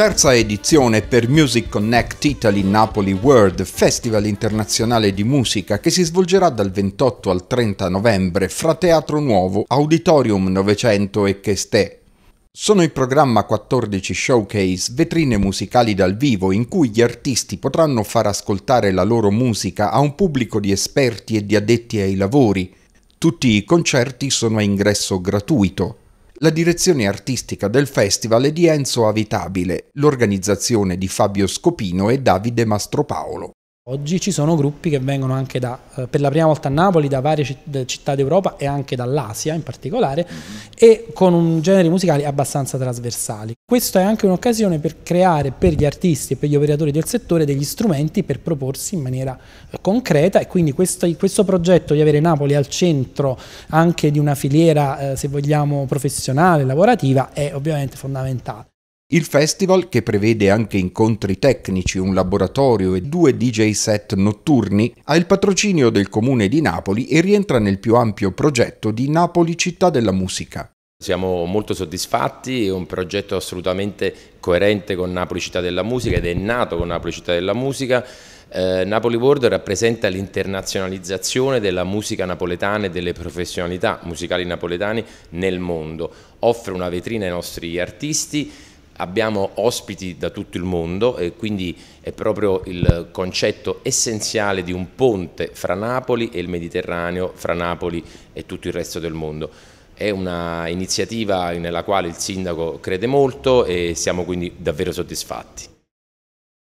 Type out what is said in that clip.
terza edizione per Music Connect Italy Napoli World, festival internazionale di musica che si svolgerà dal 28 al 30 novembre fra Teatro Nuovo, Auditorium 900 e Chestè. Sono in programma 14 showcase, vetrine musicali dal vivo in cui gli artisti potranno far ascoltare la loro musica a un pubblico di esperti e di addetti ai lavori. Tutti i concerti sono a ingresso gratuito. La direzione artistica del festival è di Enzo Avitabile, l'organizzazione di Fabio Scopino e Davide Mastropaolo. Oggi ci sono gruppi che vengono anche da, eh, per la prima volta a Napoli, da varie eh, città d'Europa e anche dall'Asia in particolare, mm-hmm. e con un genere musicale abbastanza trasversali. Questa è anche un'occasione per creare per gli artisti e per gli operatori del settore degli strumenti per proporsi in maniera eh, concreta e quindi questo, questo progetto di avere Napoli al centro anche di una filiera, se vogliamo, professionale, lavorativa, è ovviamente fondamentale. Il festival, che prevede anche incontri tecnici, un laboratorio e due DJ set notturni, ha il patrocinio del Comune di Napoli e rientra nel più ampio progetto di Napoli Città della Musica. Siamo molto soddisfatti, è un progetto assolutamente coerente con Napoli Città della Musica ed è nato con Napoli Città della Musica. Eh, Napoli World rappresenta l'internazionalizzazione della musica napoletana e delle professionalità musicali napoletane nel mondo. Offre una vetrina ai nostri artisti, abbiamo ospiti da tutto il mondo e quindi è proprio il concetto essenziale di un ponte fra Napoli e il Mediterraneo, fra Napoli e tutto il resto del mondo. È un'iniziativa nella quale il sindaco crede molto e siamo quindi davvero soddisfatti.